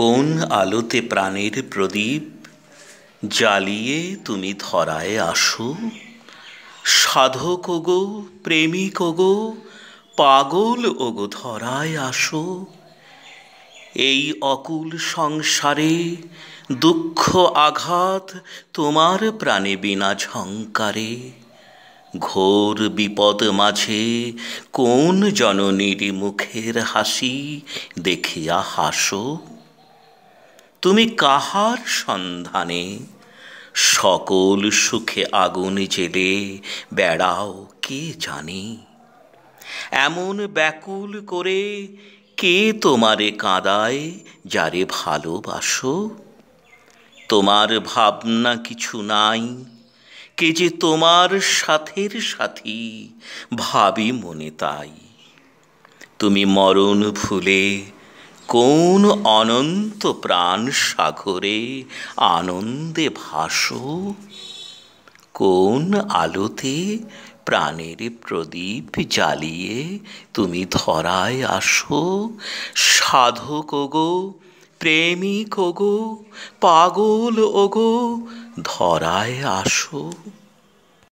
কোন আলোতে প্রাণের প্রদীপ জ্বালিয়ে তুমি ধরায় আসো সাধক ওগো প্রেমিক গো পাগল ওগো ধরায় আসো এই অকুল সংসারে দুঃখ আঘাত তোমার প্রাণে বিনা ঝঙ্কারে ঘোর বিপদ মাঝে কোন জননীর মুখের হাসি দেখিয়া হাসো তুমি কাহার সন্ধানে সকল সুখে আগুন জেলে বেড়াও কে জানে এমন ব্যাকুল করে কে তোমারে কাঁদায় যারে ভালোবাসো তোমার ভাবনা কিছু নাই কে যে তোমার সাথের সাথী ভাবি মনে তাই তুমি মরণ ভুলে কোন অনন্ত প্রাণ সাগরে আনন্দে ভাসো কোন আলোতে প্রাণের প্রদীপ জ্বালিয়ে তুমি ধরায় আসো সাধক গো প্রেমিক গো পাগল ওগো ধরায় আসো